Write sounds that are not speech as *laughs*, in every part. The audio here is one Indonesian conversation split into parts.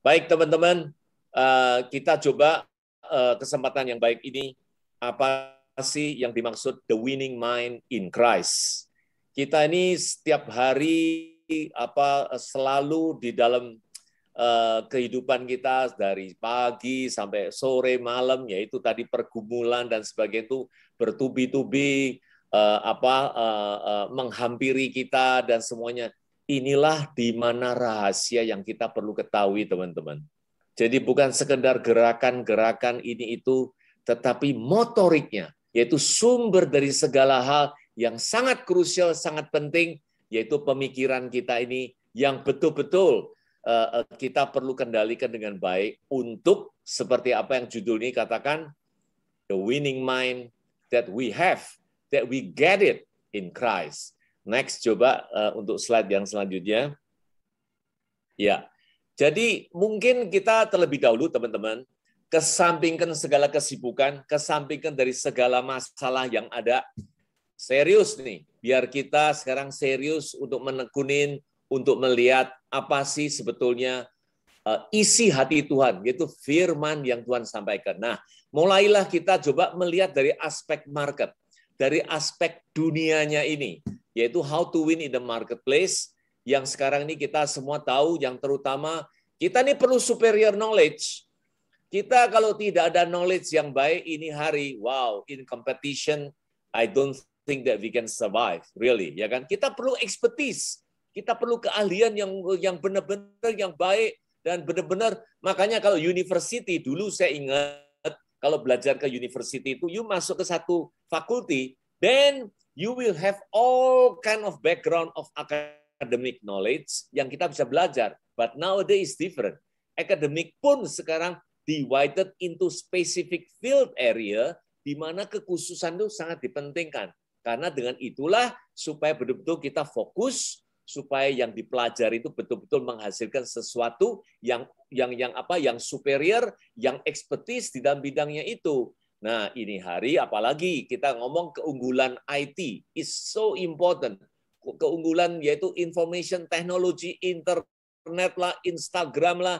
Baik teman-teman, eh, kita coba eh, kesempatan yang baik ini apa sih yang dimaksud the winning mind in Christ. Kita ini setiap hari apa selalu di dalam eh, kehidupan kita dari pagi sampai sore malam yaitu tadi pergumulan dan sebagainya itu bertubi-tubi apa menghampiri kita dan semuanya. Inilah di mana rahasia yang kita perlu ketahui, teman-teman. Jadi bukan sekedar gerakan-gerakan ini itu, tetapi motoriknya, yaitu sumber dari segala hal yang sangat krusial, sangat penting, yaitu pemikiran kita ini yang betul-betul eh, eh, kita perlu kendalikan dengan baik untuk seperti apa yang judul ini katakan, the winning mind that we have, that we get it in Christ. Next, coba uh, untuk slide yang selanjutnya. Ya, jadi mungkin kita terlebih dahulu teman-teman, kesampingkan segala kesibukan, kesampingkan dari segala masalah yang ada. Serius nih, biar kita sekarang serius untuk menekunin, untuk melihat apa sih sebetulnya uh, isi hati Tuhan, yaitu firman yang Tuhan sampaikan. Nah, mulailah kita coba melihat dari aspek market, dari aspek dunianya ini, yaitu how to win in the marketplace yang sekarang ini kita semua tahu yang terutama kita ini perlu superior knowledge. Kita kalau tidak ada knowledge yang baik ini hari, wow, in competition I don't think that we can survive, really, ya kan? Kita perlu expertise, kita perlu keahlian yang yang benar-benar yang baik dan benar-benar makanya kalau university dulu saya ingat kalau belajar ke university itu you masuk ke satu fakulti, then you will have all kind of background of academic knowledge yang kita bisa belajar. But nowadays different. Academic pun sekarang divided into specific field area di mana kekhususan itu sangat dipentingkan. Karena dengan itulah supaya betul-betul kita fokus supaya yang dipelajari itu betul-betul menghasilkan sesuatu yang yang yang apa yang superior, yang expertise di dalam bidangnya itu. Nah, ini hari apalagi kita ngomong keunggulan IT is so important. Keunggulan yaitu information technology, internet lah, Instagram lah,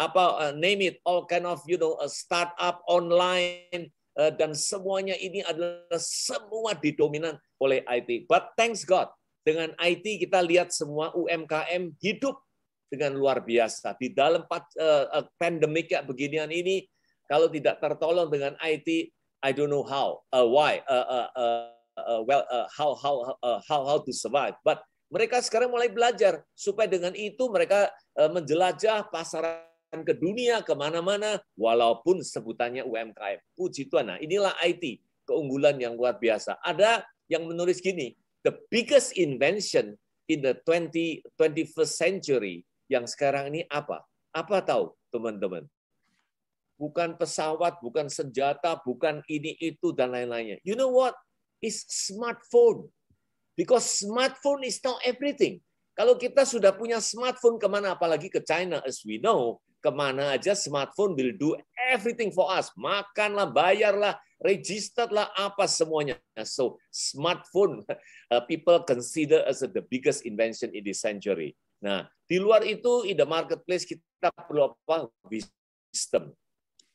apa uh, name it all kind of you know a startup online uh, dan semuanya ini adalah semua didominan oleh IT. But thanks God, dengan IT kita lihat semua UMKM hidup dengan luar biasa. Di dalam uh, pandemik kayak beginian ini kalau tidak tertolong dengan IT, I don't know how, uh, why, uh, uh, uh, uh, well, uh, how, how, uh, uh how, how to survive. But mereka sekarang mulai belajar supaya dengan itu mereka uh, menjelajah pasaran ke dunia kemana-mana walaupun sebutannya UMKM. Puji Tuhan. Nah inilah IT keunggulan yang luar biasa. Ada yang menulis gini, the biggest invention in the 20, 21st century yang sekarang ini apa? Apa tahu teman-teman? bukan pesawat, bukan senjata, bukan ini itu dan lain-lainnya. You know what? Is smartphone. Because smartphone is now everything. Kalau kita sudah punya smartphone kemana, apalagi ke China, as we know, kemana aja smartphone will do everything for us. Makanlah, bayarlah, registerlah, apa semuanya. So smartphone, *laughs* uh, people consider as the biggest invention in this century. Nah, di luar itu, in the marketplace, kita perlu apa? Wisdom.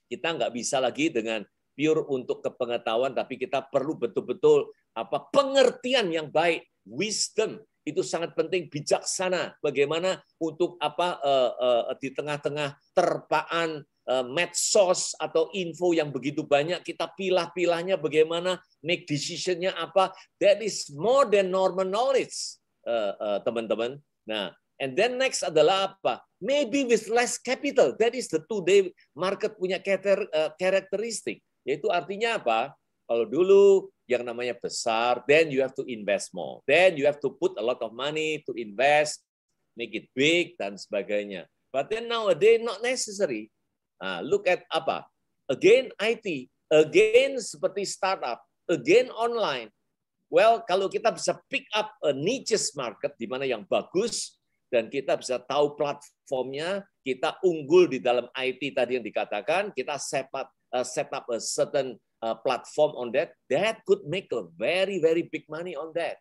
Kita nggak bisa lagi dengan pure untuk kepengetahuan, tapi kita perlu betul-betul apa pengertian yang baik, wisdom itu sangat penting bijaksana. Bagaimana untuk apa uh, uh, di tengah-tengah terpaan uh, medsos atau info yang begitu banyak kita pilah-pilahnya bagaimana make decisionnya apa that is more than normal knowledge teman-teman. Uh, uh, nah And then next adalah apa? Maybe with less capital. That is the two-day market punya eh, karakteristik. Yaitu artinya apa? Kalau dulu yang namanya besar, then you have to invest more. Then you have to put a lot of money to invest, make it big, dan sebagainya. But then nowadays not necessary. Nah, look at apa? Again IT, again seperti startup, again online. Well, kalau kita bisa pick up a niche market di mana yang bagus, dan kita bisa tahu platformnya, kita unggul di dalam IT tadi yang dikatakan, kita set up, uh, set up a certain uh, platform on that, that could make a very very big money on that.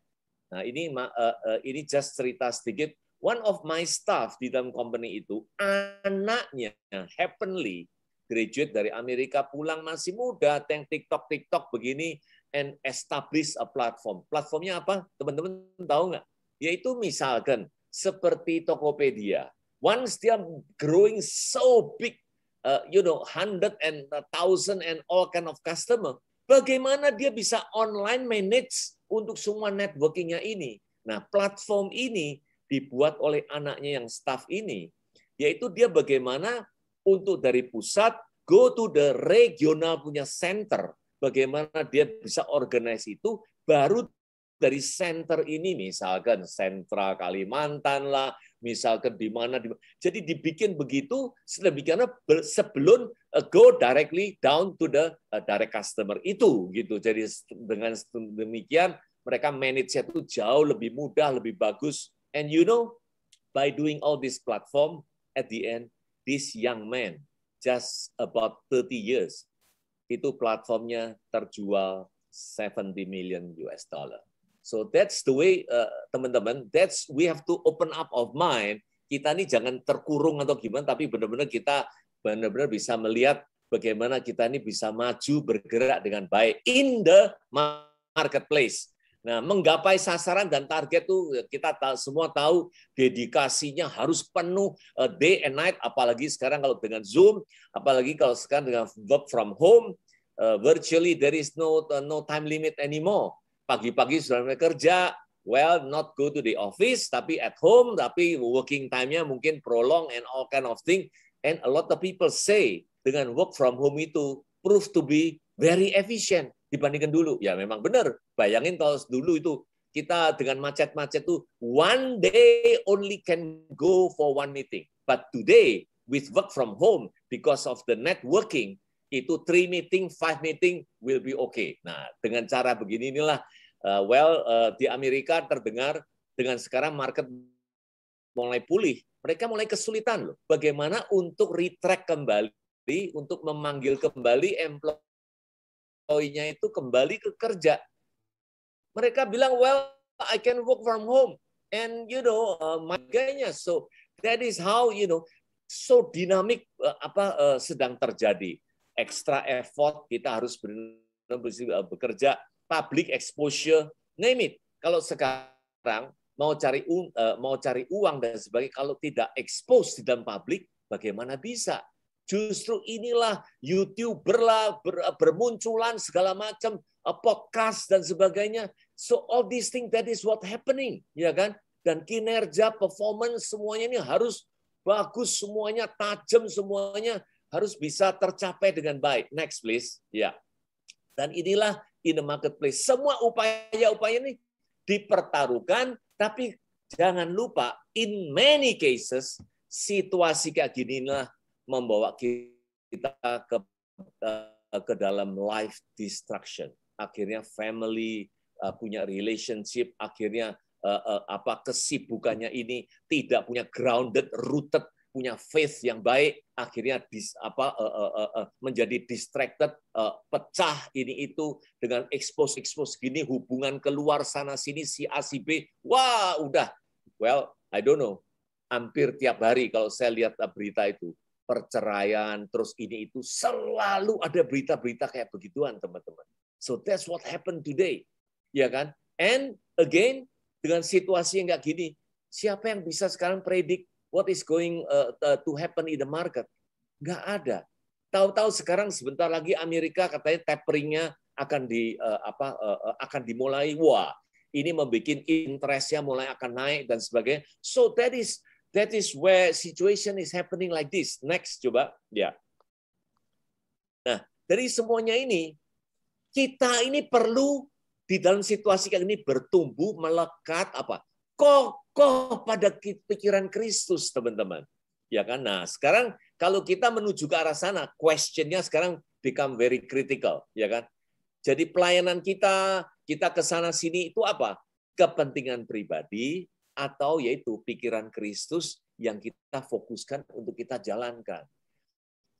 Nah ini uh, uh, ini just cerita sedikit. One of my staff di dalam company itu anaknya happily graduate dari Amerika pulang masih muda, teng TikTok TikTok begini and establish a platform. Platformnya apa? Teman-teman tahu nggak? Yaitu misalkan seperti Tokopedia. Once dia growing so big, uh, you know, hundred and uh, thousand and all kind of customer, bagaimana dia bisa online manage untuk semua networkingnya ini? Nah, platform ini dibuat oleh anaknya yang staff ini, yaitu dia bagaimana untuk dari pusat go to the regional punya center, bagaimana dia bisa organize itu, baru dari center ini misalkan sentra Kalimantan lah, misalkan di mana jadi dibikin begitu sedemikian sebelum eh, go directly down to the eh, direct customer itu gitu. Jadi dengan demikian mereka manage itu jauh lebih mudah, lebih bagus. And you know, by doing all this platform, at the end, this young man, just about 30 years, itu platformnya terjual 70 million US dollar. So that's the way uh, teman-teman, uh, that's we have to open up of mind. Kita ini jangan terkurung atau gimana, tapi benar-benar kita benar-benar bisa melihat bagaimana kita ini bisa maju bergerak dengan baik in the marketplace. Nah, menggapai sasaran dan target tuh ya, kita tahu, semua tahu dedikasinya harus penuh uh, day and night apalagi sekarang kalau dengan Zoom, apalagi kalau sekarang dengan work from home, uh, virtually there is no uh, no time limit anymore pagi-pagi sudah mulai kerja, well, not go to the office, tapi at home, tapi working time-nya mungkin prolong and all kind of thing. And a lot of people say dengan work from home itu proof to be very efficient dibandingkan dulu. Ya memang benar. Bayangin kalau dulu itu kita dengan macet-macet itu one day only can go for one meeting. But today with work from home because of the networking, itu three meeting, five meeting will be okay. Nah, dengan cara begini inilah, uh, well, uh, di Amerika terdengar dengan sekarang market mulai pulih, mereka mulai kesulitan loh. Bagaimana untuk retract kembali, untuk memanggil kembali employee-nya itu kembali ke kerja. Mereka bilang, well, I can work from home. And you know, uh, eh, makanya so that is how you know so dynamic uh, apa uh, sedang terjadi extra effort, kita harus benar eh, bekerja, public exposure, name it. Kalau sekarang mau cari eh, mau cari uang dan sebagainya, kalau tidak expose di dalam publik, bagaimana bisa? Justru inilah YouTuber lah, ber, eh, bermunculan segala macam, podcast dan sebagainya. So all these things that is what happening, ya kan? Dan kinerja, performance semuanya ini harus bagus semuanya, tajam semuanya harus bisa tercapai dengan baik. Next please. Ya. Dan inilah in the marketplace. Semua upaya-upaya ini dipertaruhkan, tapi jangan lupa in many cases situasi kayak gini lah membawa kita ke eh, ke dalam life destruction. Akhirnya family eh, punya relationship, akhirnya eh, apa kesibukannya ini tidak punya grounded, rooted punya faith yang baik akhirnya dis, apa uh, uh, uh, uh, menjadi distracted uh, pecah ini itu dengan expose expose gini hubungan keluar sana sini si A si B wah udah well I don't know hampir tiap hari kalau saya lihat berita itu perceraian terus ini itu selalu ada berita-berita kayak begituan teman-teman so that's what happened today ya kan and again dengan situasi yang nggak gini siapa yang bisa sekarang predik what is going uh, uh, to happen in the market. Nggak ada. Tahu-tahu sekarang sebentar lagi Amerika katanya taperingnya akan di uh, apa akan dimulai. Wah, ini membuat interestnya mulai akan naik dan sebagainya. So that is that is where situation is happening like this. Next coba, ya. Nah, dari semuanya ini kita ini perlu di dalam situasi kayak ini bertumbuh melekat apa kokoh pada pikiran Kristus, teman-teman. Ya kan? Nah, sekarang kalau kita menuju ke arah sana, questionnya sekarang become very critical, ya kan? Jadi pelayanan kita, kita ke sana sini itu apa? Kepentingan pribadi atau yaitu pikiran Kristus yang kita fokuskan untuk kita jalankan.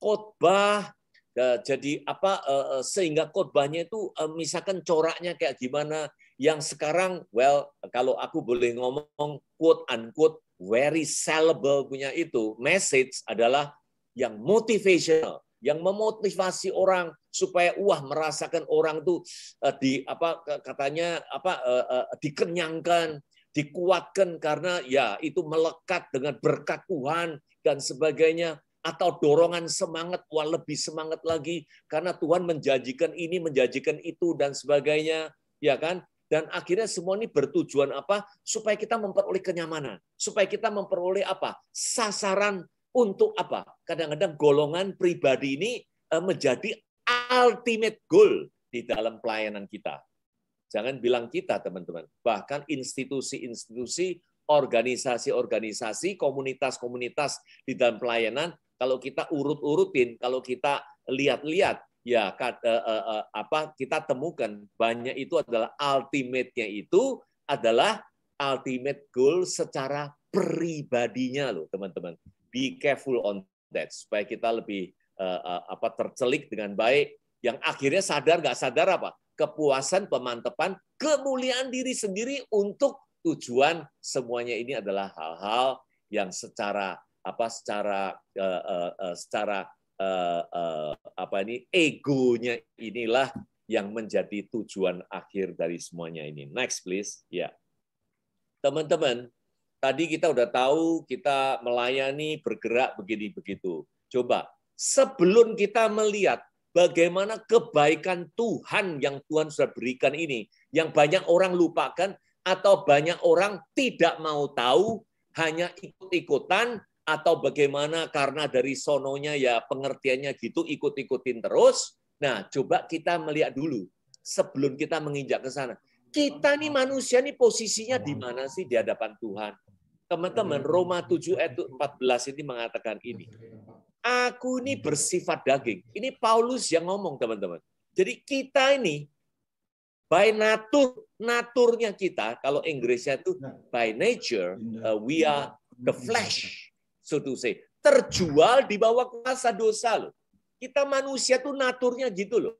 Khotbah eh, jadi apa eh, eh, sehingga khotbahnya itu misalkan coraknya kayak gimana, yang sekarang, well, kalau aku boleh ngomong quote unquote very sellable punya itu, message adalah yang motivational, yang memotivasi orang supaya wah merasakan orang tuh uh, di apa katanya apa uh, uh, dikenyangkan, dikuatkan karena ya itu melekat dengan berkat Tuhan dan sebagainya atau dorongan semangat wah lebih semangat lagi karena Tuhan menjanjikan ini menjanjikan itu dan sebagainya ya kan dan akhirnya semua ini bertujuan apa? Supaya kita memperoleh kenyamanan, supaya kita memperoleh apa? Sasaran untuk apa? Kadang-kadang golongan pribadi ini eh, menjadi ultimate goal di dalam pelayanan kita. Jangan bilang kita, teman-teman. Bahkan institusi-institusi, organisasi-organisasi, komunitas-komunitas di dalam pelayanan, kalau kita urut-urutin, kalau kita lihat-lihat, ya kata, uh, eh, uh, eh, eh, apa kita temukan banyak itu adalah ultimate-nya itu adalah ultimate goal secara pribadinya loh teman-teman. Be careful on that supaya kita lebih uh, uh, apa tercelik dengan baik yang akhirnya sadar nggak sadar apa kepuasan pemantepan kemuliaan diri sendiri untuk tujuan semuanya ini adalah hal-hal yang secara apa secara uh, uh, uh, secara uh, uh, apa ini egonya inilah yang menjadi tujuan akhir dari semuanya ini. Next please. Ya. Teman-teman, tadi kita udah tahu kita melayani bergerak begini begitu. Coba sebelum kita melihat bagaimana kebaikan Tuhan yang Tuhan sudah berikan ini yang banyak orang lupakan atau banyak orang tidak mau tahu hanya ikut-ikutan atau bagaimana karena dari sononya ya pengertiannya gitu ikut-ikutin terus. Nah, coba kita melihat dulu sebelum kita menginjak ke sana. Kita nih manusia nih posisinya di mana sih di hadapan Tuhan? Teman-teman, Roma 7 ayat 14 ini mengatakan ini. Aku ini bersifat daging. Ini Paulus yang ngomong, teman-teman. Jadi kita ini by nature naturnya kita, kalau Inggrisnya itu by nature, uh, we are the flesh so to Terjual di bawah kuasa dosa loh. Kita manusia tuh naturnya gitu loh.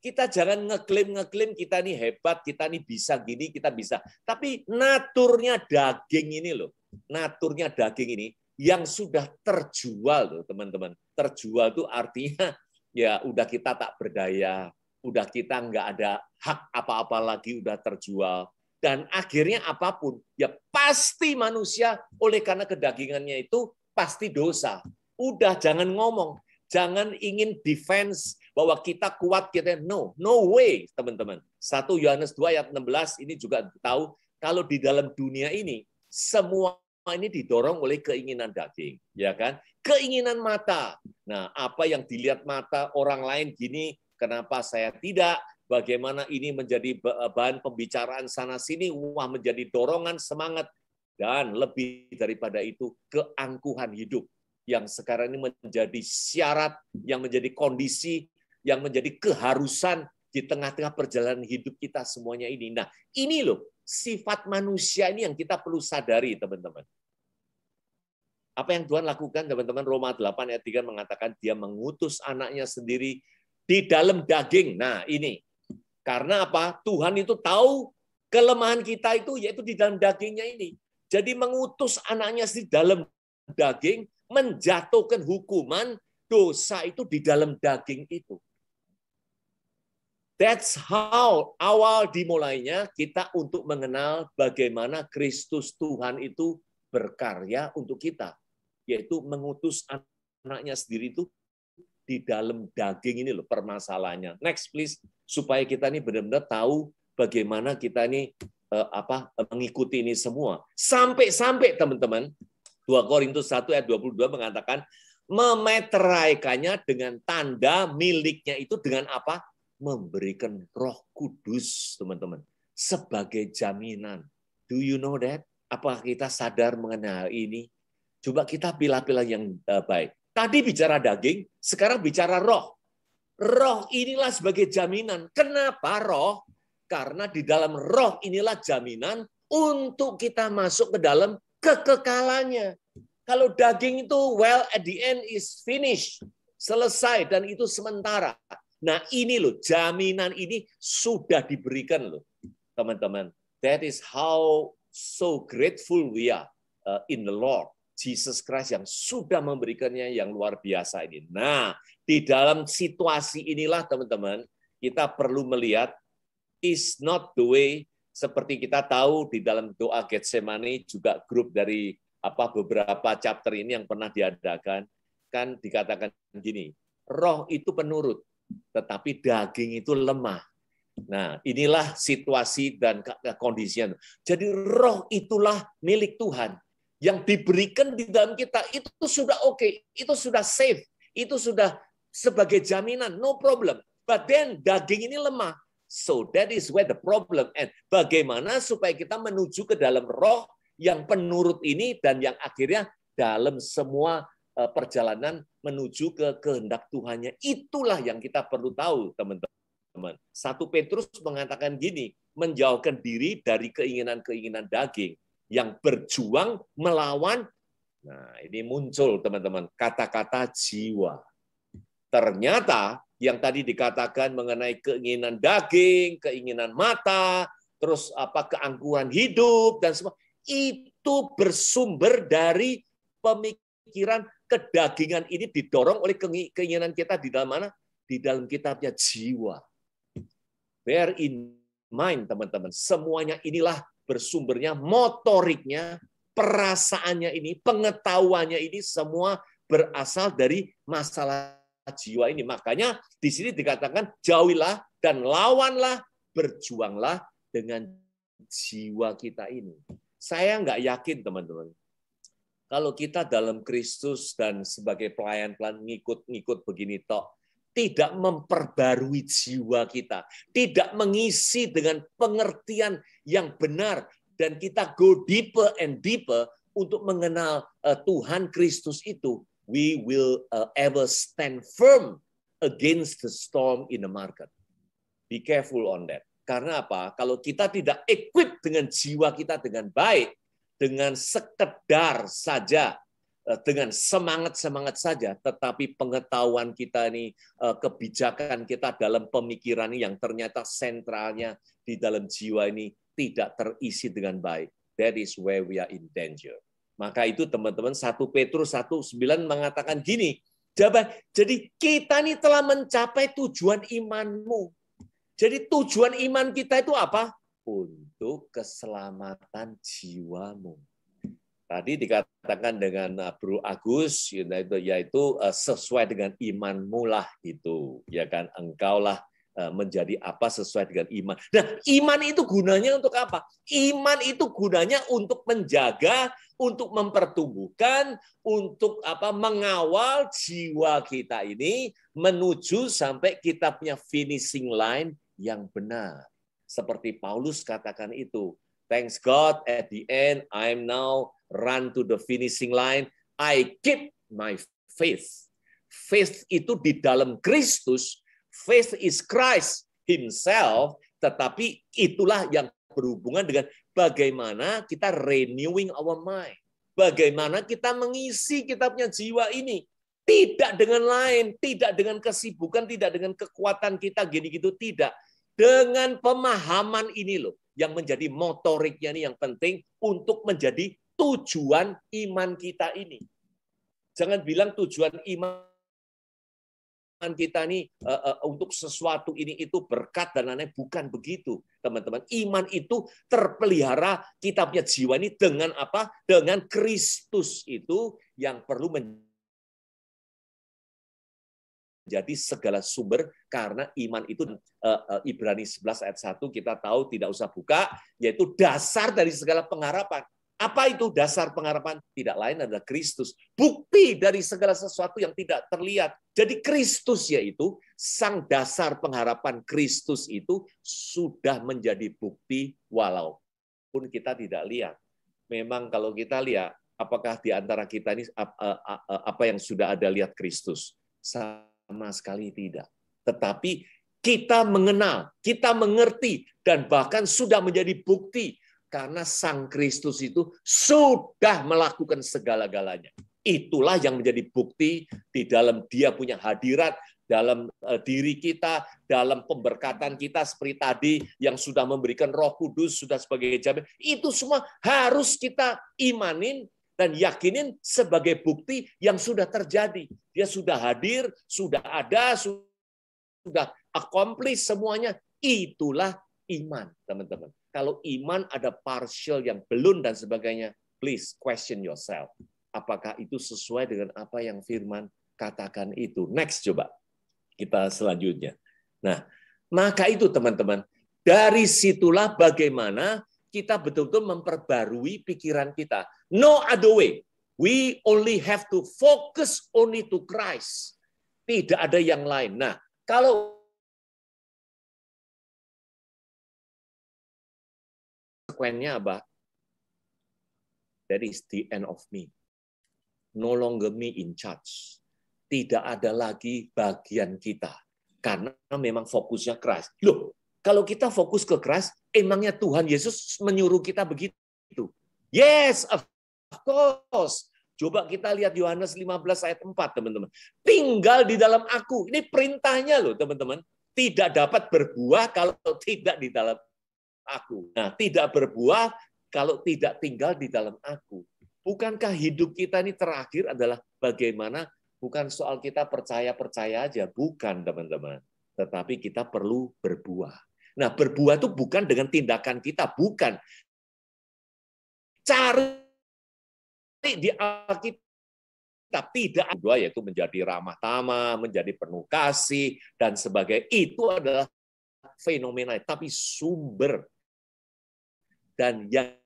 Kita jangan ngeklaim-ngeklaim kita ini hebat, kita ini bisa gini, kita bisa. Tapi naturnya daging ini loh. Naturnya daging ini yang sudah terjual loh teman-teman. Terjual tuh artinya *laughs* ya udah kita tak berdaya, udah kita nggak ada hak apa-apa lagi, udah terjual dan akhirnya apapun ya pasti manusia oleh karena kedagingannya itu pasti dosa. Udah jangan ngomong, jangan ingin defense bahwa kita kuat kita no, no way teman-teman. 1 Yohanes 2 ayat 16 ini juga tahu kalau di dalam dunia ini semua ini didorong oleh keinginan daging, ya kan? Keinginan mata. Nah, apa yang dilihat mata orang lain gini, kenapa saya tidak? bagaimana ini menjadi eh, bahan pembicaraan sana-sini, wah menjadi dorongan semangat, dan lebih daripada itu keangkuhan hidup yang sekarang ini menjadi syarat, yang menjadi kondisi, yang menjadi keharusan di tengah-tengah perjalanan hidup kita semuanya ini. Nah, ini loh sifat manusia ini yang kita perlu sadari, teman-teman. Apa yang Tuhan lakukan, teman-teman, Roma 8 ayat 3 mengatakan dia mengutus anaknya sendiri di dalam daging. Nah, ini karena apa? Tuhan itu tahu kelemahan kita itu yaitu di dalam dagingnya ini. Jadi mengutus anaknya di dalam daging, menjatuhkan hukuman dosa itu di dalam daging itu. That's how awal dimulainya kita untuk mengenal bagaimana Kristus Tuhan itu berkarya untuk kita. Yaitu mengutus anaknya sendiri itu di dalam daging ini loh permasalahannya. Next please supaya kita ini benar-benar tahu bagaimana kita ini eh, apa eh, mengikuti ini semua. Sampai-sampai teman-teman 2 Korintus 1 ayat 22 mengatakan memeteraikannya dengan tanda miliknya itu dengan apa? Memberikan roh kudus, teman-teman. Sebagai jaminan. Do you know that? Apakah kita sadar mengenai hal ini? Coba kita pilih-pilih yang eh, baik. Tadi bicara daging, sekarang bicara roh. Roh inilah sebagai jaminan. Kenapa roh? Karena di dalam roh inilah jaminan untuk kita masuk ke dalam kekekalannya. Kalau daging itu well at the end is finished, selesai dan itu sementara. Nah ini loh, jaminan ini sudah diberikan loh teman-teman. That is how so grateful we are uh, in the Lord. Jesus Christ yang sudah memberikannya yang luar biasa ini. Nah, di dalam situasi inilah teman-teman, kita perlu melihat is not the way seperti kita tahu di dalam doa Getsemani juga grup dari apa beberapa chapter ini yang pernah diadakan kan dikatakan gini, roh itu penurut, tetapi daging itu lemah. Nah, inilah situasi dan kondisinya. Jadi roh itulah milik Tuhan yang diberikan di dalam kita itu sudah oke, okay, itu sudah safe, itu sudah sebagai jaminan, no problem. But then daging ini lemah. So that is where the problem and bagaimana supaya kita menuju ke dalam roh yang penurut ini dan yang akhirnya dalam semua eh, perjalanan menuju ke kehendak Tuhannya. Itulah yang kita perlu tahu, teman-teman. Satu Petrus mengatakan gini, menjauhkan diri dari keinginan-keinginan daging yang berjuang melawan. Nah, ini muncul teman-teman kata-kata jiwa. Ternyata yang tadi dikatakan mengenai keinginan daging, keinginan mata, terus apa keangkuhan hidup dan semua itu bersumber dari pemikiran kedagingan ini didorong oleh keinginan kita di dalam mana? Di dalam kitabnya jiwa. Bear in mind teman-teman, semuanya inilah bersumbernya motoriknya, perasaannya ini, pengetahuannya ini semua berasal dari masalah jiwa ini. Makanya di sini dikatakan jauhilah dan lawanlah, berjuanglah dengan jiwa kita ini. Saya nggak yakin teman-teman. Kalau kita dalam Kristus dan sebagai pelayan-pelayan ngikut-ngikut begini tok, tidak memperbarui jiwa kita, tidak mengisi dengan pengertian yang benar dan kita go deeper and deeper untuk mengenal eh, Tuhan Kristus itu, we will eh, ever stand firm against the storm in the market. Be careful on that. Karena apa? Kalau kita tidak equip dengan jiwa kita dengan baik, dengan sekedar saja Eh, dengan semangat-semangat saja, tetapi pengetahuan kita ini, eh, kebijakan kita dalam pemikiran yang ternyata sentralnya di dalam jiwa ini tidak terisi dengan baik. That is where we are in danger. Maka itu teman-teman 1 Petrus 1:9 mengatakan gini, jadi kita ini telah mencapai tujuan imanmu. Jadi tujuan iman kita itu apa? Untuk keselamatan jiwamu. Tadi dikatakan dengan uh, Bro Agus, yaitu, yaitu uh, sesuai dengan imanmu lah itu, ya kan? Engkaulah uh, menjadi apa sesuai dengan iman. Nah, iman itu gunanya untuk apa? Iman itu gunanya untuk menjaga, untuk mempertumbuhkan, untuk apa? mengawal jiwa kita ini menuju sampai kita punya finishing line yang benar. Seperti Paulus katakan itu. Thanks God at the end I'm now run to the finishing line. I keep my faith. Faith itu di dalam Kristus. Faith is Christ himself. Tetapi itulah yang berhubungan dengan bagaimana kita renewing our mind. Bagaimana kita mengisi kitabnya jiwa ini tidak dengan lain, tidak dengan kesibukan, tidak dengan kekuatan kita gini gitu, tidak. Dengan pemahaman ini loh yang menjadi motoriknya ini yang penting untuk menjadi tujuan iman kita ini. Jangan bilang tujuan iman kita ini uh, uh, untuk sesuatu ini itu berkat dan lain Bukan begitu, teman-teman. Iman itu terpelihara kita punya jiwa ini dengan apa? Dengan Kristus itu yang perlu menjadi segala sumber karena iman itu eh, Ibrani 11 ayat 1 kita tahu tidak usah buka yaitu dasar dari segala pengharapan. Apa itu dasar pengharapan? Tidak lain adalah Kristus. Bukti dari segala sesuatu yang tidak terlihat. Jadi Kristus yaitu sang dasar pengharapan Kristus itu sudah menjadi bukti walaupun kita tidak lihat. Memang kalau kita lihat, apakah di antara kita ini eh, eh, apa yang sudah ada lihat Kristus? Sama sekali tidak. Tetapi kita mengenal, kita mengerti, dan bahkan sudah menjadi bukti karena Sang Kristus itu sudah melakukan segala-galanya. Itulah yang menjadi bukti di dalam dia punya hadirat, dalam eh, diri kita, dalam pemberkatan kita seperti tadi yang sudah memberikan roh kudus, sudah sebagai jabat. Itu semua harus kita imanin dan yakinin sebagai bukti yang sudah terjadi. Dia sudah hadir, sudah ada, sudah accomplish semuanya. Itulah iman, teman-teman. Kalau iman ada partial yang belum dan sebagainya, please question yourself. Apakah itu sesuai dengan apa yang firman katakan itu? Next coba. Kita selanjutnya. Nah, maka itu teman-teman, dari situlah bagaimana kita betul-betul memperbarui pikiran kita. No other way. We only have to focus only to Christ. Tidak ada yang lain. Nah, kalau konsekuennya apa? That is the end of me. No longer me in charge. Tidak ada lagi bagian kita. Karena memang fokusnya keras. Loh, kalau kita fokus ke keras, emangnya Tuhan Yesus menyuruh kita begitu? Yes, of course. Coba kita lihat Yohanes 15 ayat 4, teman-teman. Tinggal di dalam aku. Ini perintahnya loh, teman-teman. Tidak dapat berbuah kalau tidak di dalam aku. Nah, tidak berbuah kalau tidak tinggal di dalam aku. Bukankah hidup kita ini terakhir adalah bagaimana bukan soal kita percaya-percaya aja, bukan teman-teman. Tetapi kita perlu berbuah. Nah, berbuah itu bukan dengan tindakan kita, bukan. Cari di Alkitab Tapi tidak dua yaitu menjadi ramah tamah, menjadi penuh kasih dan sebagainya. Itu adalah fenomena, tapi sumber dan yang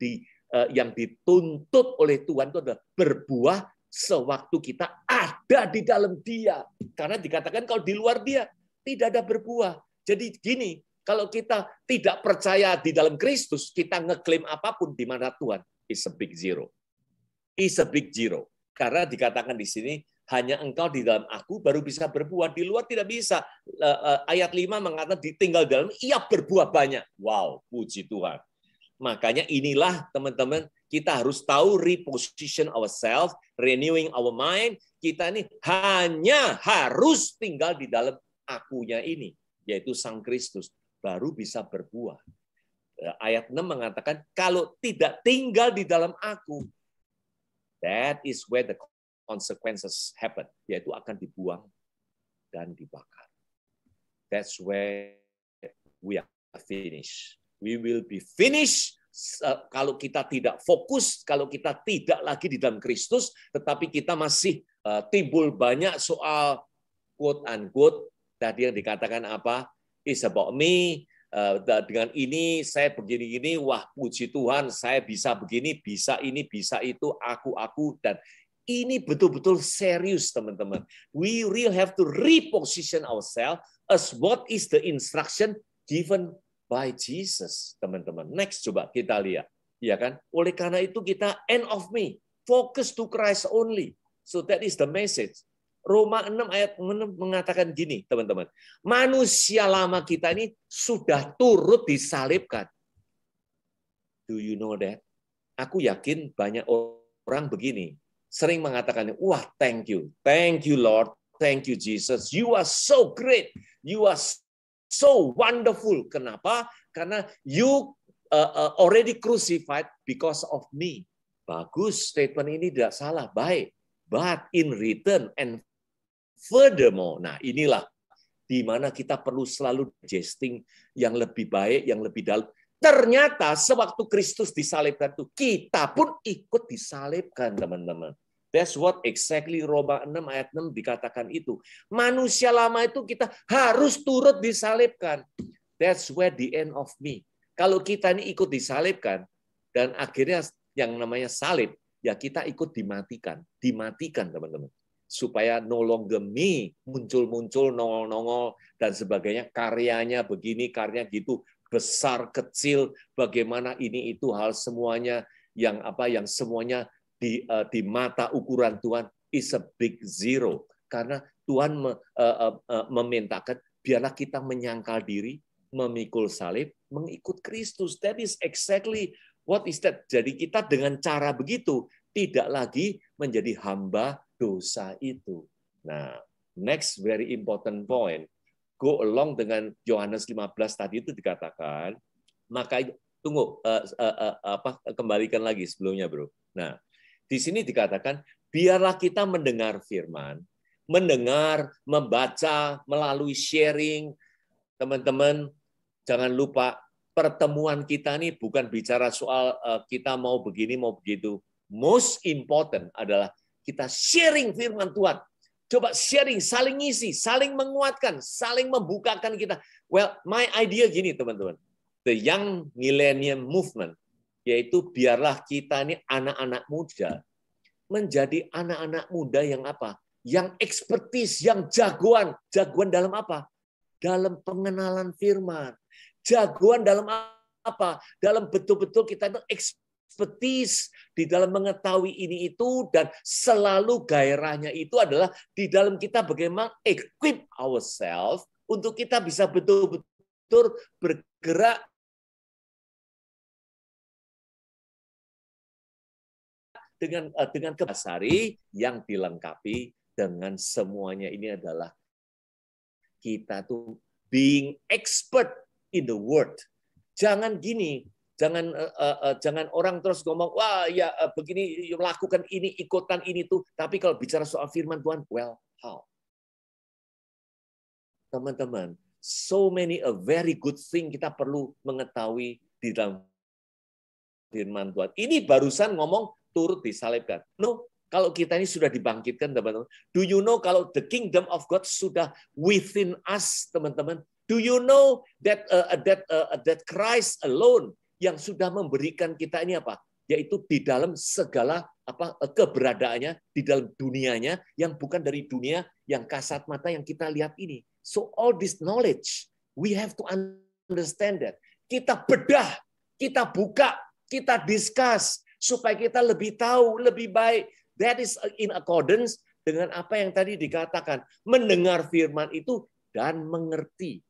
di eh, yang dituntut oleh Tuhan itu adalah berbuah sewaktu kita ada di dalam Dia. Karena dikatakan kalau di luar Dia tidak ada berbuah. Jadi gini, kalau kita tidak percaya di dalam Kristus, kita ngeklaim apapun di mana Tuhan is a big zero. Is a big zero. Karena dikatakan di sini hanya engkau di dalam aku baru bisa berbuah di luar tidak bisa. Eh, eh, ayat 5 mengatakan ditinggal dalam ia berbuah banyak. Wow, puji Tuhan. Makanya inilah teman-teman kita harus tahu reposition ourselves, renewing our mind. Kita ini hanya harus tinggal di dalam akunya ini, yaitu Sang Kristus. Baru bisa berbuah. Eh, ayat 6 mengatakan, kalau tidak tinggal di dalam aku, that is where the consequences happen, yaitu akan dibuang dan dibakar. That's where we are finished we will be finished eh, kalau kita tidak fokus, kalau kita tidak lagi di dalam Kristus, tetapi kita masih eh, timbul banyak soal quote unquote tadi yang dikatakan apa is about me eh, dengan ini saya begini ini wah puji Tuhan saya bisa begini bisa ini bisa itu aku aku dan ini betul-betul serius teman-teman. We really have to reposition ourselves as what is the instruction given by Jesus, teman-teman. Next coba kita lihat. Ya kan? Oleh karena itu kita end of me, focus to Christ only. So that is the message. Roma 6 ayat 6 mengatakan gini, teman-teman. Manusia lama kita ini sudah turut disalibkan. Do you know that? Aku yakin banyak orang begini. Sering mengatakan, wah thank you. Thank you Lord. Thank you Jesus. You are so great. You are So wonderful. Kenapa? Karena you uh, uh, already crucified because of me. Bagus, statement ini tidak salah, baik. But in return and furthermore, nah inilah di mana kita perlu selalu digesting yang lebih baik, yang lebih dalam. Ternyata sewaktu Kristus disalibkan itu, kita pun ikut disalibkan, teman-teman. That's what exactly Roma 6 ayat 6 dikatakan itu. Manusia lama itu kita harus turut disalibkan. That's where the end of me. Kalau kita ini ikut disalibkan, dan akhirnya yang namanya salib, ya kita ikut dimatikan. Dimatikan, teman-teman. Supaya no longer me, muncul-muncul, nongol-nongol, dan sebagainya. Karyanya begini, karyanya gitu. Besar, kecil, bagaimana ini, itu, hal semuanya yang apa yang semuanya di uh, di mata ukuran Tuhan is a big zero karena Tuhan me, uh, uh, memintakan biarlah kita menyangkal diri, memikul salib, mengikut Kristus. That is exactly what is that. Jadi kita dengan cara begitu tidak lagi menjadi hamba dosa itu. Nah, next very important point. Go along dengan Yohanes 15 tadi itu dikatakan, maka tunggu uh, uh, uh, apa kembalikan lagi sebelumnya, Bro. Nah, di sini dikatakan, biarlah kita mendengar firman, mendengar, membaca melalui sharing. Teman-teman, jangan lupa pertemuan kita ini bukan bicara soal eh, kita mau begini, mau begitu. Most important adalah kita sharing firman Tuhan. Coba sharing, saling ngisi, saling menguatkan, saling membukakan kita. Well, my idea gini teman-teman. The Young Millennium Movement yaitu biarlah kita ini anak-anak muda menjadi anak-anak muda yang apa? Yang ekspertis, yang jagoan. Jagoan dalam apa? Dalam pengenalan firman. Jagoan dalam apa? Dalam betul-betul kita itu ekspertis di dalam mengetahui ini itu dan selalu gairahnya itu adalah di dalam kita bagaimana equip ourselves untuk kita bisa betul-betul bergerak dengan uh, dengan kebasari yang dilengkapi dengan semuanya ini adalah kita tuh being expert in the world Jangan gini, jangan uh, uh, jangan orang terus ngomong wah ya uh, begini ya, lakukan ini ikutan ini tuh, tapi kalau bicara soal firman Tuhan, well how? Teman-teman, so many a very good thing kita perlu mengetahui di dalam firman Tuhan. Ini barusan ngomong turut disalibkan. No, kalau kita ini sudah dibangkitkan, teman-teman. Do you know kalau the kingdom of God sudah within us, teman-teman? Do you know that uh, uh that uh, uh, that Christ alone yang sudah memberikan kita ini apa? Yaitu di dalam segala apa uh, keberadaannya di dalam dunianya yang bukan dari dunia yang kasat mata yang kita lihat ini. So all this knowledge we have to understand that. Kita bedah, kita buka, kita discuss, supaya kita lebih tahu, lebih baik. That is in accordance dengan apa yang tadi dikatakan. Mendengar firman itu dan mengerti.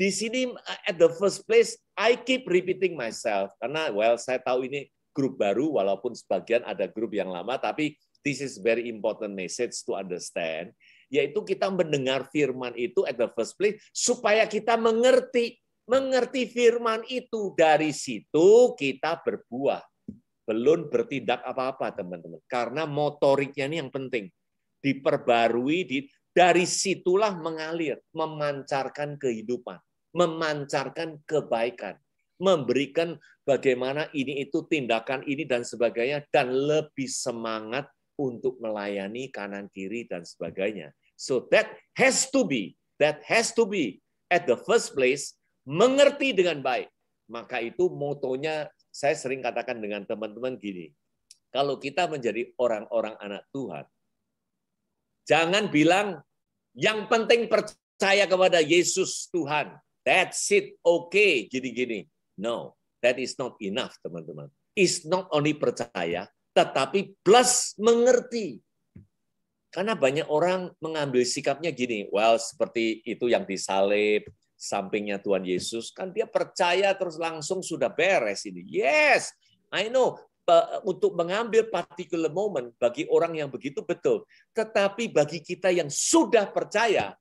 Di sini uh, at the first place I keep repeating myself karena well saya tahu ini grup baru walaupun sebagian ada grup yang lama tapi this is very important message to understand yaitu kita mendengar firman itu at the first place supaya kita mengerti mengerti firman itu dari situ kita berbuah belum bertindak apa-apa teman-teman. Karena motoriknya ini yang penting. Diperbarui, di, dari situlah mengalir, memancarkan kehidupan, memancarkan kebaikan, memberikan bagaimana ini itu tindakan ini dan sebagainya dan lebih semangat untuk melayani kanan kiri dan sebagainya. So that has to be, that has to be at the first place mengerti dengan baik. Maka itu motonya saya sering katakan dengan teman-teman gini, kalau kita menjadi orang-orang anak Tuhan, jangan bilang yang penting percaya kepada Yesus Tuhan. That's it, oke, okay, gini-gini. No, that is not enough, teman-teman. It's not only percaya, tetapi plus mengerti. Karena banyak orang mengambil sikapnya gini, well seperti itu yang disalib, sampingnya Tuhan Yesus, kan dia percaya terus langsung sudah beres ini. Yes, I know. Untuk mengambil particular moment bagi orang yang begitu betul. Tetapi bagi kita yang sudah percaya,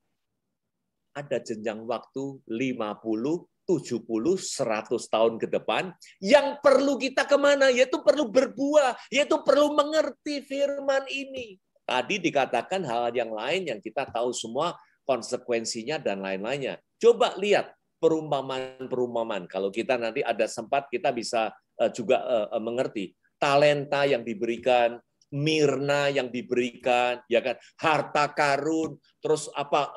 ada jenjang waktu 50, 70, 100 tahun ke depan yang perlu kita kemana? Yaitu perlu berbuah, yaitu perlu mengerti firman ini. Tadi dikatakan hal yang lain yang kita tahu semua konsekuensinya dan lain-lainnya. Coba lihat perumpamaan-perumpamaan. Kalau kita nanti ada sempat, kita bisa eh, juga eh, eh, mengerti talenta yang diberikan, mirna yang diberikan, ya kan, harta karun, terus apa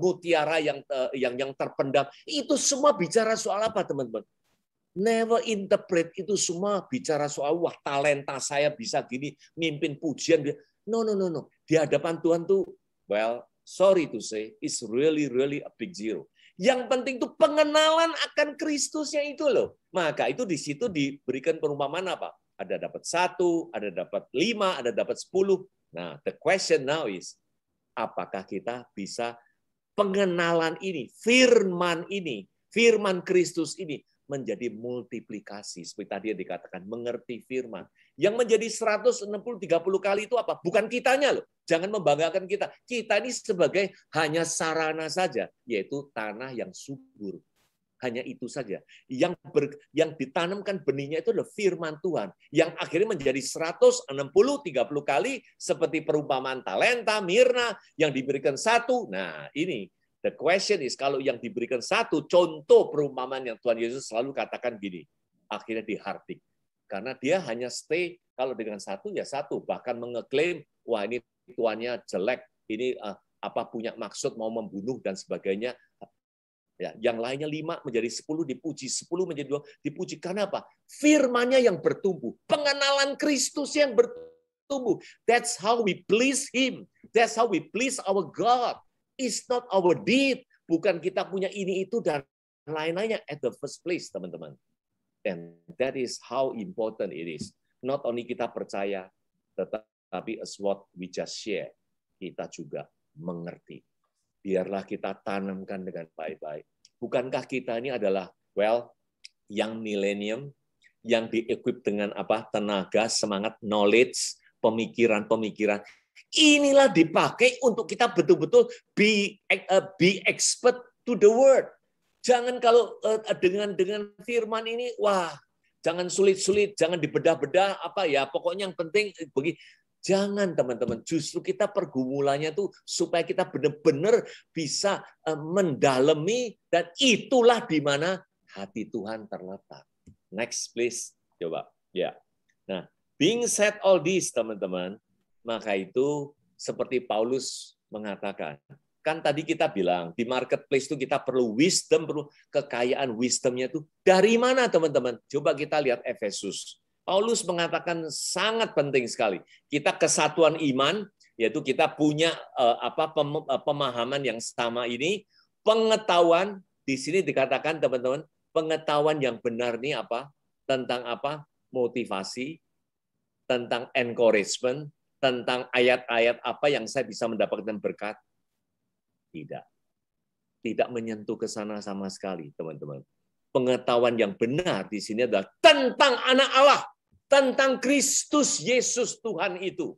mutiara yang yang yang terpendam. Itu semua bicara soal apa, teman-teman? Never interpret itu semua bicara soal wah talenta saya bisa gini, mimpin pujian. No no no no. Di hadapan Tuhan tuh well, sorry to say, it's really really a big zero. Yang penting itu pengenalan akan Kristusnya itu loh. Maka itu di situ diberikan perumpamaan apa? Ada dapat satu, ada dapat lima, ada dapat sepuluh. Nah, the question now is, apakah kita bisa pengenalan ini, firman ini, firman Kristus ini menjadi multiplikasi. Seperti tadi yang dikatakan, mengerti firman. Yang menjadi 160 30 kali itu apa? Bukan kitanya loh. Jangan membanggakan kita. Kita ini sebagai hanya sarana saja, yaitu tanah yang subur. Hanya itu saja. Yang ber, yang ditanamkan benihnya itu adalah firman Tuhan yang akhirnya menjadi 160 30 kali seperti perumpamaan talenta, mirna yang diberikan satu. Nah, ini The question is kalau yang diberikan satu contoh perumpamaan yang Tuhan Yesus selalu katakan gini, akhirnya dihardik karena dia hanya stay kalau dengan satu ya satu bahkan mengeklaim wah ini tuannya jelek ini uh, apa punya maksud mau membunuh dan sebagainya ya yang lainnya lima menjadi sepuluh dipuji sepuluh menjadi dua dipuji karena apa firmannya yang bertumbuh pengenalan Kristus yang bertumbuh that's how we please Him that's how we please our God is not our deed bukan kita punya ini itu dan lain-lainnya at the first place teman-teman And that is how important it is. Not only kita percaya, tetapi as what we just share, kita juga mengerti. Biarlah kita tanamkan dengan baik-baik. Bukankah kita ini adalah, well, yang millennium yang di-equip dengan apa tenaga, semangat, knowledge, pemikiran-pemikiran. Inilah dipakai untuk kita betul-betul be, eh, be expert to the world Jangan kalau eh, dengan dengan firman ini, wah, jangan sulit-sulit, jangan dibedah-bedah apa ya. Pokoknya yang penting eh, bagi Jangan teman-teman, justru kita pergumulannya tuh supaya kita benar-benar bisa eh, mendalami dan itulah di mana hati Tuhan terletak. Next please, coba. Ya. Nah, being said all this teman-teman, maka itu seperti Paulus mengatakan, Kan tadi kita bilang, di marketplace itu kita perlu wisdom, perlu kekayaan wisdomnya itu. Dari mana teman-teman? Coba kita lihat Efesus. Paulus mengatakan sangat penting sekali. Kita kesatuan iman, yaitu kita punya eh, apa eh, pemahaman yang sama ini, pengetahuan di sini dikatakan teman-teman, pengetahuan yang benar nih apa? Tentang apa? Motivasi, tentang encouragement, tentang ayat-ayat apa yang saya bisa mendapatkan berkat. Tidak. Tidak menyentuh ke sana sama sekali, teman-teman. Pengetahuan yang benar di sini adalah tentang anak Allah, tentang Kristus Yesus Tuhan itu.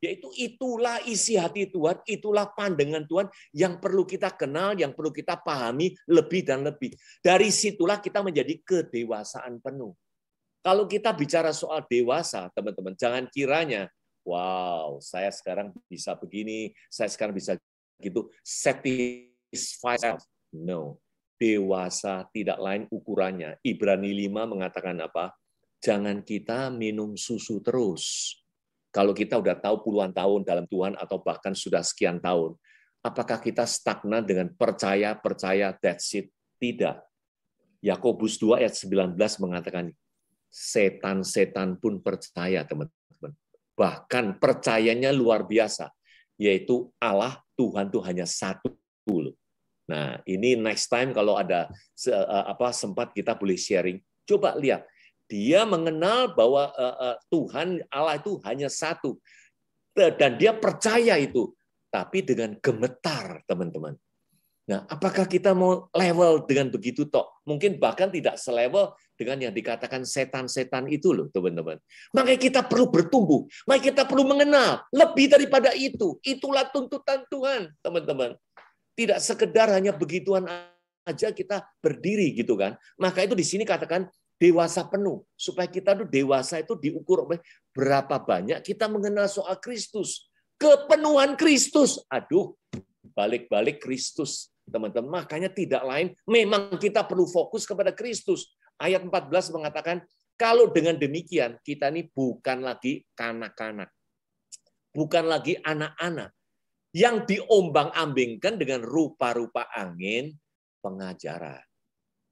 Yaitu itulah isi hati Tuhan, itulah pandangan Tuhan yang perlu kita kenal, yang perlu kita pahami lebih dan lebih. Dari situlah kita menjadi kedewasaan penuh. Kalau kita bicara soal dewasa, teman-teman, jangan kiranya, wow, saya sekarang bisa begini, saya sekarang bisa gitu satisfy self. No. Dewasa tidak lain ukurannya. Ibrani 5 mengatakan apa? Jangan kita minum susu terus. Kalau kita udah tahu puluhan tahun dalam Tuhan atau bahkan sudah sekian tahun, apakah kita stagnan dengan percaya, percaya, that's it? Tidak. Yakobus 2 ayat 19 mengatakan, setan-setan pun percaya, teman-teman. Bahkan percayanya luar biasa, yaitu Allah Tuhan tuh hanya satu loh. Nah, ini next time kalau ada eh, eh, apa sempat kita boleh sharing. Coba lihat, dia mengenal bahwa eh, Tuhan Allah itu hanya satu dan dia percaya itu, tapi dengan gemetar, teman-teman. Nah, apakah kita mau level dengan begitu toh? Mungkin bahkan tidak selevel dengan yang dikatakan setan-setan itu loh, teman-teman. Makanya kita perlu bertumbuh, makanya kita perlu mengenal lebih daripada itu. Itulah tuntutan Tuhan, teman-teman. Tidak sekedar hanya begituan aja kita berdiri gitu kan. Maka itu di sini katakan dewasa penuh supaya kita tuh dewasa itu diukur oleh berapa banyak kita mengenal soal Kristus kepenuhan Kristus aduh balik-balik Kristus teman-teman makanya tidak lain memang kita perlu fokus kepada Kristus Ayat 14 mengatakan, kalau dengan demikian kita ini bukan lagi kanak-kanak. Bukan lagi anak-anak yang diombang-ambingkan dengan rupa-rupa angin pengajaran.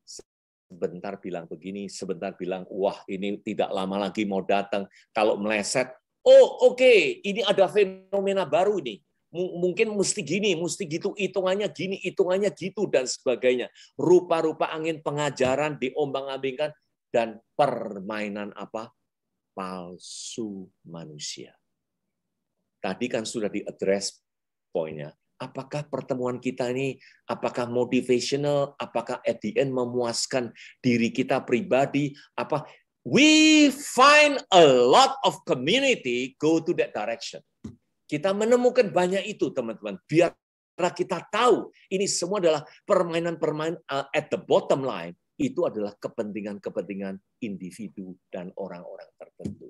Sebentar bilang begini, sebentar bilang, wah ini tidak lama lagi mau datang. Kalau meleset, oh oke, okay, ini ada fenomena baru nih mungkin mesti gini, mesti gitu, hitungannya gini, hitungannya gitu, dan sebagainya. Rupa-rupa angin pengajaran diombang-ambingkan, dan permainan apa? Palsu manusia. Tadi kan sudah diadres poinnya. Apakah pertemuan kita ini, apakah motivational, apakah at the end memuaskan diri kita pribadi, apa we find a lot of community go to that direction. Kita menemukan banyak itu, teman-teman. Biar kita tahu ini semua adalah permainan-permainan eh, at the bottom line itu adalah kepentingan-kepentingan individu dan orang-orang tertentu.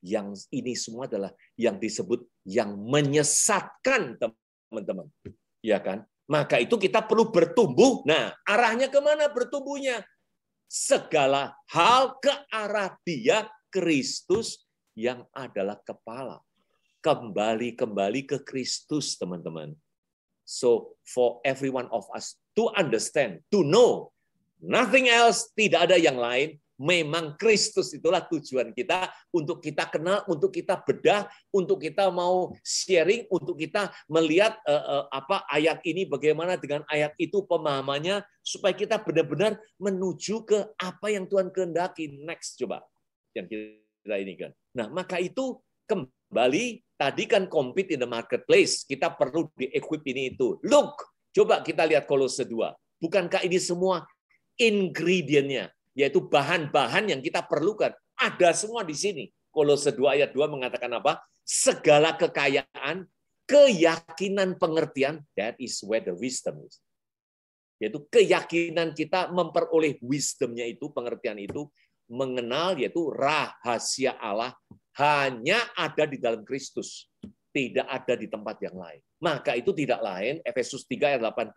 Yang ini semua adalah yang disebut yang menyesatkan teman-teman. Ya kan? Maka itu kita perlu bertumbuh. Nah, arahnya kemana bertumbuhnya? Segala hal ke arah dia, Kristus yang adalah kepala kembali kembali ke Kristus, teman-teman. So for everyone of us to understand, to know nothing else, tidak ada yang lain, memang Kristus itulah tujuan kita untuk kita kenal, untuk kita bedah, untuk kita mau sharing, untuk kita melihat uh, uh, apa ayat ini bagaimana dengan ayat itu pemahamannya supaya kita benar-benar menuju ke apa yang Tuhan kehendaki. Next coba yang kita ini kan. Nah, maka itu kembali Tadi kan compete in the marketplace, kita perlu di-equip ini itu. Look, coba kita lihat kolose 2. Bukankah ini semua ingredientnya, yaitu bahan-bahan yang kita perlukan. Ada semua di sini. Kolose 2 ayat 2 mengatakan apa? Segala kekayaan, keyakinan pengertian, that is where the wisdom is. Yaitu keyakinan kita memperoleh wisdomnya itu, pengertian itu, mengenal yaitu rahasia Allah hanya ada di dalam Kristus, tidak ada di tempat yang lain. Maka itu tidak lain Efesus 3 ayat 18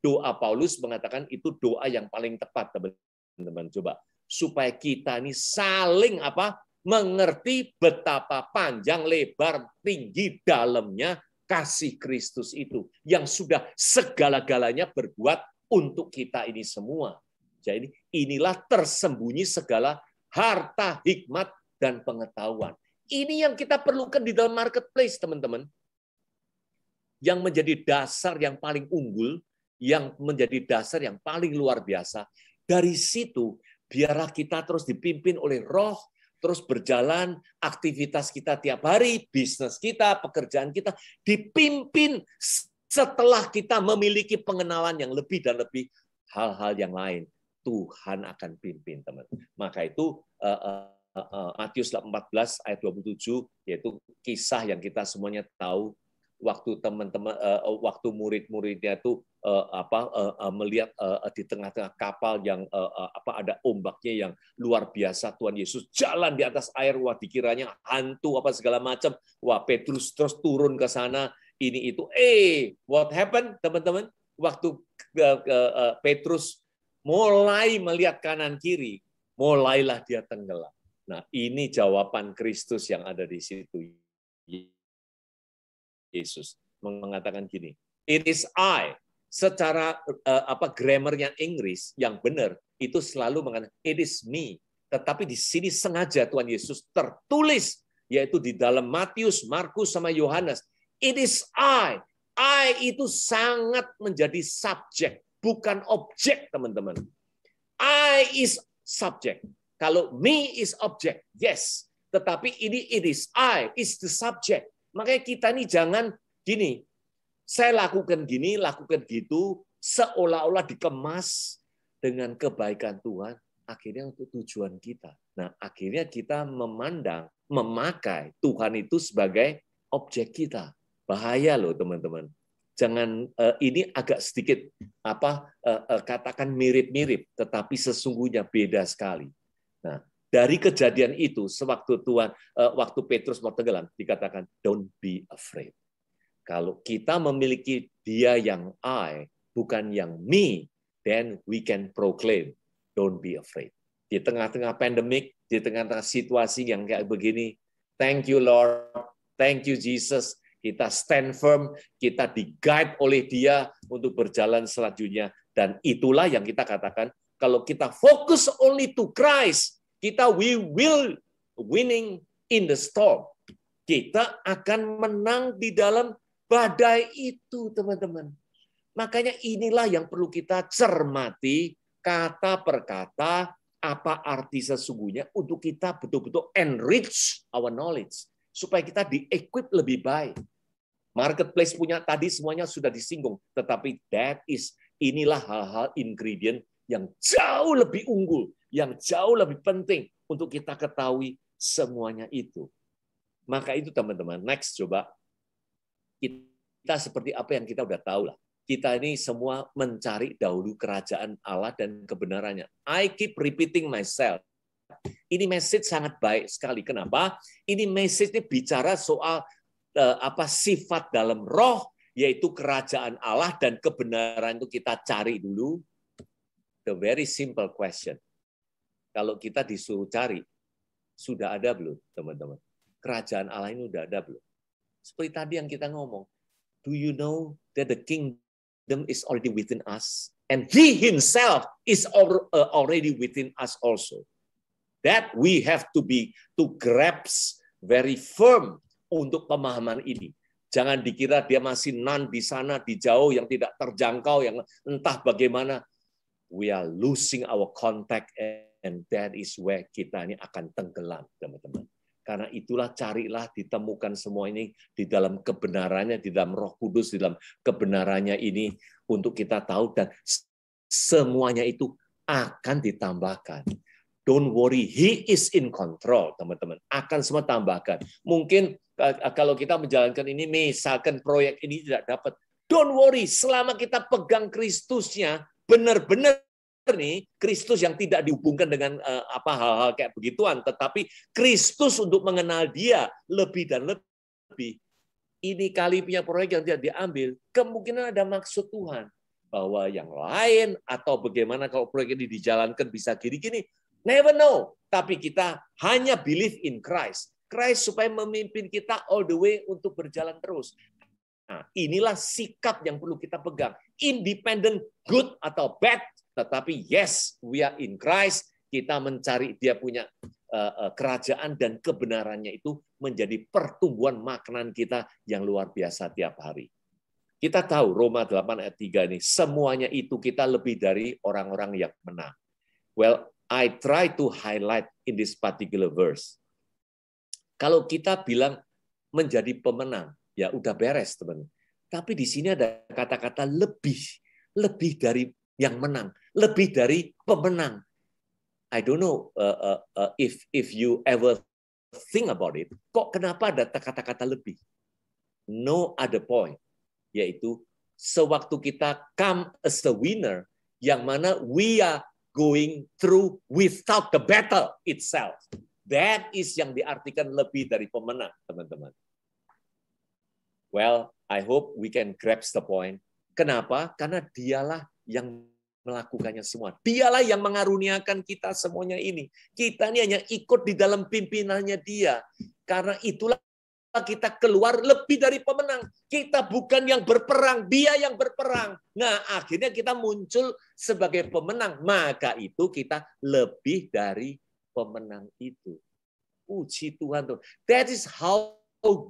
doa Paulus mengatakan itu doa yang paling tepat teman-teman coba supaya kita ini saling apa mengerti betapa panjang lebar tinggi dalamnya kasih Kristus itu yang sudah segala-galanya berbuat untuk kita ini semua. Jadi inilah tersembunyi segala harta hikmat dan pengetahuan. Ini yang kita perlukan di dalam marketplace, teman-teman. Yang menjadi dasar yang paling unggul, yang menjadi dasar yang paling luar biasa. Dari situ, biarlah kita terus dipimpin oleh roh, terus berjalan aktivitas kita tiap hari, bisnis kita, pekerjaan kita, dipimpin setelah kita memiliki pengenalan yang lebih dan lebih hal-hal yang lain. Tuhan akan pimpin, teman. Maka itu uh, uh, Matius 14 ayat 27 yaitu kisah yang kita semuanya tahu waktu teman-teman eh, eh, waktu murid-muridnya itu eh, apa melihat di tengah-tengah kapal yang apa ada ombaknya yang luar biasa Tuhan Yesus jalan di atas air wah dikiranya hantu apa segala macam wah Petrus terus turun ke sana ini itu eh what happened teman-teman waktu Petrus mulai melihat kanan kiri mulailah dia tenggelam Nah, ini jawaban Kristus yang ada di situ. Yesus mengatakan gini, "It is I." Secara uh, apa grammarnya Inggris yang benar itu selalu mengatakan "it is me", tetapi di sini sengaja Tuhan Yesus tertulis yaitu di dalam Matius, Markus sama Yohanes. "It is I." I itu sangat menjadi subjek, bukan objek, teman-teman. I is subject kalau me is object, yes. Tetapi ini it is I, is the subject. Makanya kita nih jangan gini. Saya lakukan gini, lakukan gitu, seolah-olah dikemas dengan kebaikan Tuhan, akhirnya untuk tujuan kita. Nah, akhirnya kita memandang, memakai Tuhan itu sebagai objek kita. Bahaya loh, teman-teman. Jangan uh, ini agak sedikit apa eh, eh, katakan mirip-mirip, tetapi sesungguhnya beda sekali. Nah, dari kejadian itu sewaktu Tuhan eh, waktu Petrus mau tenggelam dikatakan don't be afraid. Kalau kita memiliki dia yang I bukan yang me, then we can proclaim don't be afraid. Di tengah-tengah pandemik, di tengah-tengah situasi yang kayak begini, thank you Lord, thank you Jesus, kita stand firm, kita di-guide oleh dia untuk berjalan selanjutnya dan itulah yang kita katakan kalau kita fokus only to Christ, kita we will winning in the storm. Kita akan menang di dalam badai itu, teman-teman. Makanya inilah yang perlu kita cermati kata per kata apa arti sesungguhnya untuk kita betul-betul enrich our knowledge supaya kita di-equip lebih baik. Marketplace punya tadi semuanya sudah disinggung, tetapi that is inilah hal-hal ingredient yang jauh lebih unggul, yang jauh lebih penting untuk kita ketahui semuanya itu. Maka itu teman-teman, next coba kita seperti apa yang kita udah tahu lah. Kita ini semua mencari dahulu kerajaan Allah dan kebenarannya. I keep repeating myself. Ini message sangat baik sekali. Kenapa? Ini message ini bicara soal uh, apa sifat dalam roh yaitu kerajaan Allah dan kebenaran itu kita cari dulu the very simple question. Kalau kita disuruh cari, sudah ada belum, teman-teman? Kerajaan Allah ini sudah ada belum? Seperti tadi yang kita ngomong, do you know that the kingdom is already within us? And he himself is uh, already within us also. That we have to be to grasp very firm untuk pemahaman ini. Jangan dikira dia masih nan di sana, di jauh, yang tidak terjangkau, yang entah bagaimana we are losing our contact and that is where kita ini akan tenggelam, teman-teman. Karena itulah carilah ditemukan semua ini di dalam kebenarannya, di dalam Roh Kudus, di dalam kebenarannya ini untuk kita tahu dan semuanya itu akan ditambahkan. Don't worry, he is in control, teman-teman. Akan semua tambahkan. Mungkin eh, eh, kalau kita menjalankan ini, misalkan proyek ini tidak dapat, don't worry, selama kita pegang Kristusnya, benar-benar nih Kristus yang tidak dihubungkan dengan uh, apa hal-hal kayak begituan, tetapi Kristus untuk mengenal Dia lebih dan lebih. Ini kali punya proyek yang tidak diambil, kemungkinan ada maksud Tuhan bahwa yang lain atau bagaimana kalau proyek ini dijalankan bisa gini-gini. Never know. Tapi kita hanya believe in Christ. Christ supaya memimpin kita all the way untuk berjalan terus. Nah. inilah sikap yang perlu kita pegang. Independent good atau bad, tetapi yes, we are in Christ. Kita mencari dia punya eh, eh, kerajaan dan kebenarannya itu menjadi pertumbuhan makanan kita yang luar biasa tiap hari. Kita tahu Roma 8 ayat 3 ini, semuanya itu kita lebih dari orang-orang yang menang. Well, I try to highlight in this particular verse. Kalau kita bilang menjadi pemenang, ya udah beres teman. Tapi di sini ada kata-kata lebih, lebih dari yang menang, lebih dari pemenang. I don't know uh, uh, uh, if if you ever think about it. Kok kenapa ada kata-kata lebih? No other point, yaitu sewaktu kita come as the winner, yang mana we are going through without the battle itself. That is yang diartikan lebih dari pemenang, teman-teman. Well, I hope we can grasp the point. Kenapa? Karena dialah yang melakukannya semua. Dialah yang mengaruniakan kita semuanya ini. Kita ini hanya ikut di dalam pimpinannya dia. Karena itulah kita keluar lebih dari pemenang. Kita bukan yang berperang, dia yang berperang. Nah, akhirnya kita muncul sebagai pemenang. Maka itu kita lebih dari pemenang itu. Puji Tuhan. Tuh. That is how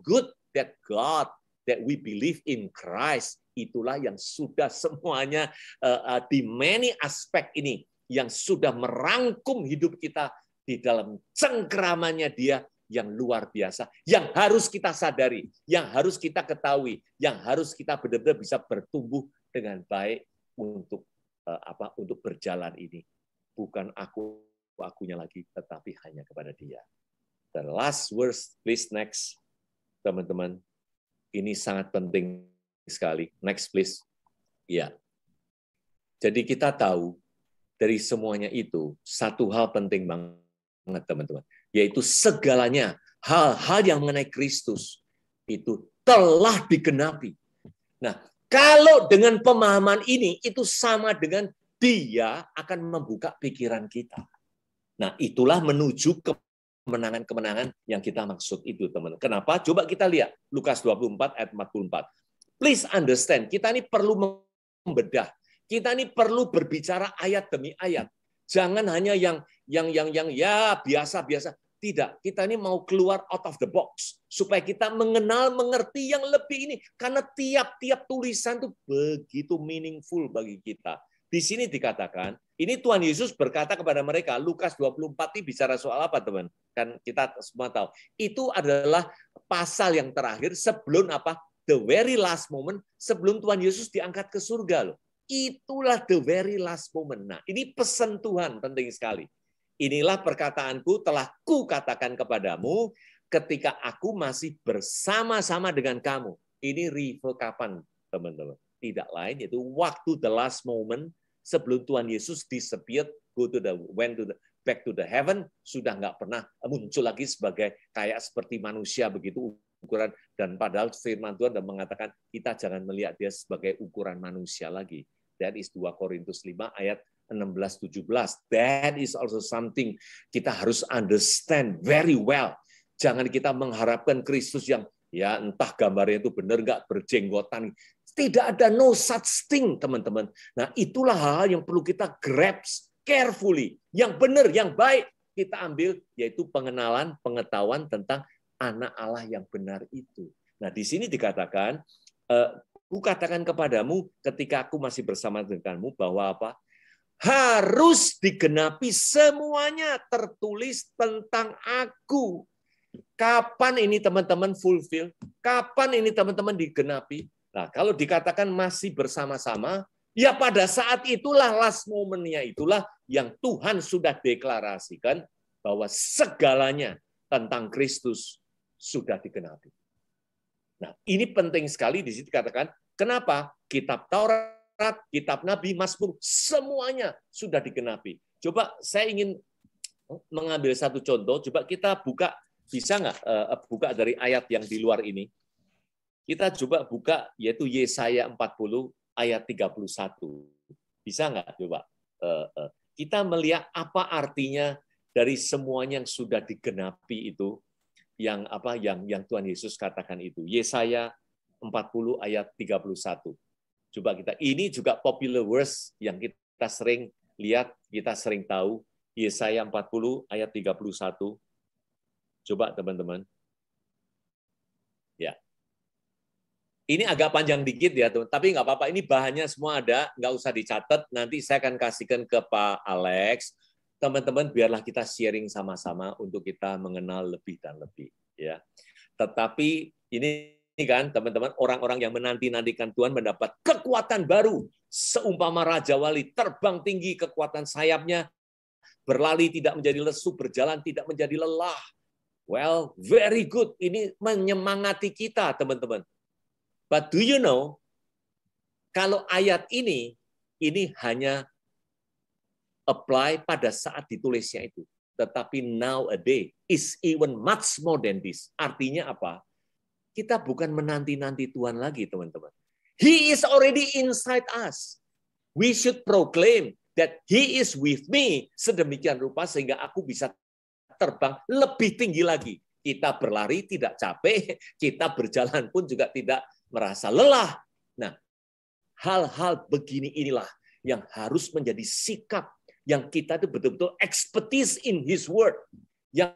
good that God that we believe in Christ itulah yang sudah semuanya uh, uh, di many aspek ini yang sudah merangkum hidup kita di dalam cengkeramannya dia yang luar biasa, yang harus kita sadari, yang harus kita ketahui, yang harus kita benar-benar bisa bertumbuh dengan baik untuk uh, apa? Untuk berjalan ini, bukan aku akunya lagi, tetapi hanya kepada Dia. The last words, please next, teman-teman. Ini sangat penting sekali. Next please. Ya. Jadi kita tahu dari semuanya itu satu hal penting banget teman-teman, yaitu segalanya hal-hal yang mengenai Kristus itu telah digenapi. Nah, kalau dengan pemahaman ini itu sama dengan dia akan membuka pikiran kita. Nah, itulah menuju ke kemenangan-kemenangan yang kita maksud itu, teman. Kenapa? Coba kita lihat Lukas 24 ayat 44. Please understand, kita ini perlu membedah. Kita ini perlu berbicara ayat demi ayat. Jangan hanya yang yang yang yang ya biasa-biasa. Tidak, kita ini mau keluar out of the box supaya kita mengenal, mengerti yang lebih ini karena tiap-tiap tulisan itu begitu meaningful bagi kita. Di sini dikatakan, ini Tuhan Yesus berkata kepada mereka, Lukas 24 ini bicara soal apa teman? Kan kita semua tahu. Itu adalah pasal yang terakhir sebelum apa? The very last moment sebelum Tuhan Yesus diangkat ke surga loh. Itulah the very last moment. Nah, ini pesan Tuhan penting sekali. Inilah perkataanku telah kukatakan kepadamu ketika aku masih bersama-sama dengan kamu. Ini rival kapan, teman-teman? tidak lain yaitu waktu the last moment sebelum Tuhan Yesus disappeared, go to the went to the back to the heaven sudah nggak pernah muncul lagi sebagai kayak seperti manusia begitu ukuran dan padahal firman Tuhan dan mengatakan kita jangan melihat dia sebagai ukuran manusia lagi. That is 2 Korintus 5 ayat 16 17. That is also something kita harus understand very well. Jangan kita mengharapkan Kristus yang ya entah gambarnya itu benar nggak berjenggotan tidak ada no such thing, teman-teman. Nah, itulah hal-hal yang perlu kita grab carefully. Yang benar, yang baik kita ambil, yaitu pengenalan, pengetahuan tentang anak Allah yang benar itu. Nah, di sini dikatakan, eh, ku katakan kepadamu ketika aku masih bersama denganmu bahwa apa? Harus digenapi semuanya tertulis tentang aku Kapan ini teman-teman fulfill? Kapan ini teman-teman digenapi? Nah, kalau dikatakan masih bersama-sama, ya pada saat itulah last momentnya itulah yang Tuhan sudah deklarasikan bahwa segalanya tentang Kristus sudah digenapi. Nah, ini penting sekali di sini dikatakan, kenapa kitab Taurat, kitab Nabi, Mazmur, semuanya sudah digenapi. Coba saya ingin oh, mengambil satu contoh, coba kita buka bisa nggak eh, eh, buka dari ayat yang di luar ini? Kita coba buka yaitu Yesaya 40 ayat 31. Bisa nggak coba? Eh, eh, kita melihat apa artinya dari semuanya yang sudah digenapi itu yang apa yang yang Tuhan Yesus katakan itu. Yesaya 40 ayat 31. Coba kita ini juga popular verse yang kita sering lihat, kita sering tahu Yesaya 40 ayat 31. Coba teman-teman. Ini agak panjang dikit ya, teman. Tapi nggak apa-apa. Ini bahannya semua ada, nggak usah dicatat. Nanti saya akan kasihkan ke Pak Alex. Teman-teman, biarlah kita sharing sama-sama untuk kita mengenal lebih dan lebih. Ya. Tetapi ini, kan, teman-teman, orang-orang yang menanti-nantikan Tuhan mendapat kekuatan baru. Seumpama Raja Wali terbang tinggi kekuatan sayapnya, berlari tidak menjadi lesu, berjalan tidak menjadi lelah. Well, very good. Ini menyemangati kita, teman-teman. But do you know, kalau ayat ini, ini hanya apply pada saat ditulisnya itu. Tetapi now a day is even much more than this. Artinya apa? Kita bukan menanti-nanti Tuhan lagi, teman-teman. He is already inside us. We should proclaim that He is with me sedemikian rupa sehingga aku bisa terbang lebih tinggi lagi. Kita berlari tidak capek, *laughs* kita berjalan pun juga tidak merasa lelah. Nah, hal-hal begini inilah yang harus menjadi sikap yang kita itu betul-betul expertise in his word. Yang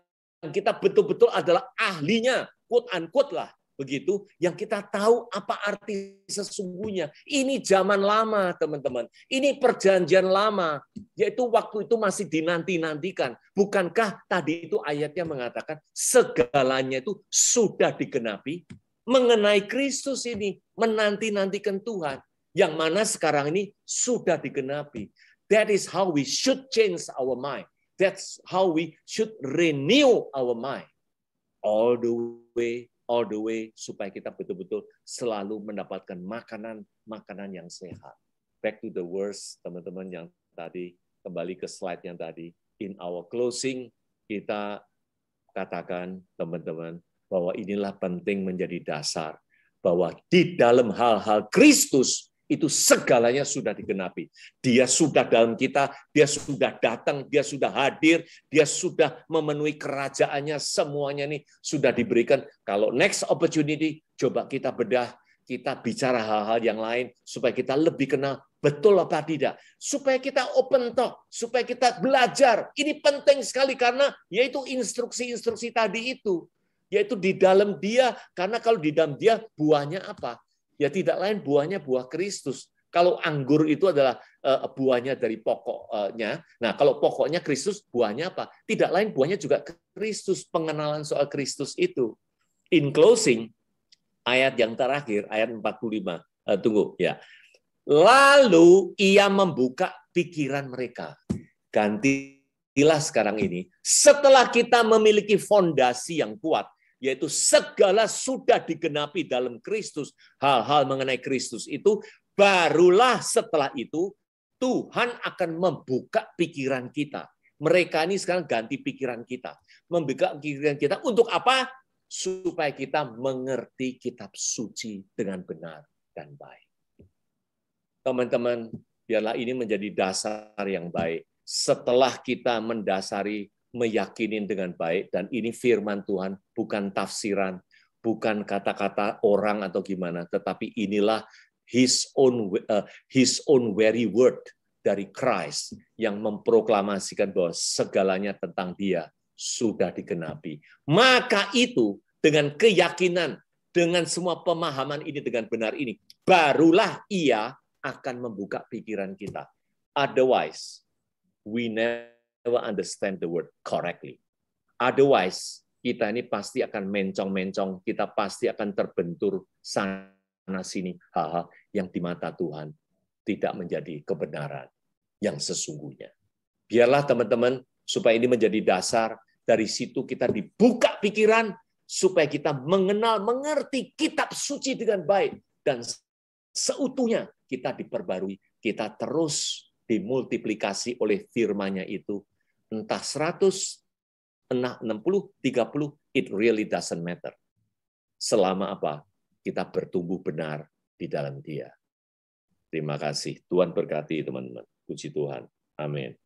kita betul-betul adalah ahlinya, quote unquote lah, begitu yang kita tahu apa arti sesungguhnya. Ini zaman lama, teman-teman. Ini perjanjian lama, yaitu waktu itu masih dinanti-nantikan. Bukankah tadi itu ayatnya mengatakan segalanya itu sudah digenapi? mengenai Kristus ini menanti-nantikan Tuhan yang mana sekarang ini sudah digenapi. That is how we should change our mind. That's how we should renew our mind. All the way, all the way supaya kita betul-betul selalu mendapatkan makanan-makanan yang sehat. Back to the words teman-teman yang tadi kembali ke slide yang tadi in our closing kita katakan teman-teman bahwa inilah penting menjadi dasar bahwa di dalam hal-hal Kristus itu segalanya sudah digenapi. Dia sudah dalam kita, dia sudah datang, dia sudah hadir, dia sudah memenuhi kerajaannya, semuanya nih sudah diberikan. Kalau next opportunity, coba kita bedah, kita bicara hal-hal yang lain supaya kita lebih kenal betul apa tidak. Supaya kita open talk, supaya kita belajar. Ini penting sekali karena yaitu instruksi-instruksi tadi itu. Yaitu di dalam dia. Karena kalau di dalam dia, buahnya apa? Ya tidak lain buahnya buah Kristus. Kalau anggur itu adalah eh, buahnya dari pokoknya. Nah, kalau pokoknya Kristus, buahnya apa? Tidak lain buahnya juga Kristus, pengenalan soal Kristus itu. In closing, ayat yang terakhir, ayat 45. Uh, eh, tunggu, ya. Lalu ia membuka pikiran mereka. Ganti Inilah sekarang ini, setelah kita memiliki fondasi yang kuat, yaitu segala sudah digenapi dalam Kristus, hal-hal mengenai Kristus itu, barulah setelah itu Tuhan akan membuka pikiran kita. Mereka ini sekarang ganti pikiran kita. Membuka pikiran kita untuk apa? Supaya kita mengerti kitab suci dengan benar dan baik. Teman-teman, biarlah ini menjadi dasar yang baik setelah kita mendasari meyakini dengan baik dan ini firman Tuhan bukan tafsiran, bukan kata-kata orang atau gimana, tetapi inilah his own uh, his own very word dari Christ yang memproklamasikan bahwa segalanya tentang dia sudah digenapi. Maka itu dengan keyakinan, dengan semua pemahaman ini dengan benar ini, barulah ia akan membuka pikiran kita. Otherwise, we never understand the word correctly. Otherwise, kita ini pasti akan mencong-mencong, kita pasti akan terbentur sana-sini hal-hal yang di mata Tuhan tidak menjadi kebenaran yang sesungguhnya. Biarlah teman-teman, supaya ini menjadi dasar, dari situ kita dibuka pikiran, supaya kita mengenal, mengerti kitab suci dengan baik, dan seutuhnya kita diperbarui, kita terus dimultiplikasi oleh firmanya itu. Entah 100, entah 60, 30, it really doesn't matter. Selama apa? Kita bertumbuh benar di dalam dia. Terima kasih. Tuhan berkati teman-teman. Puji Tuhan. Amin.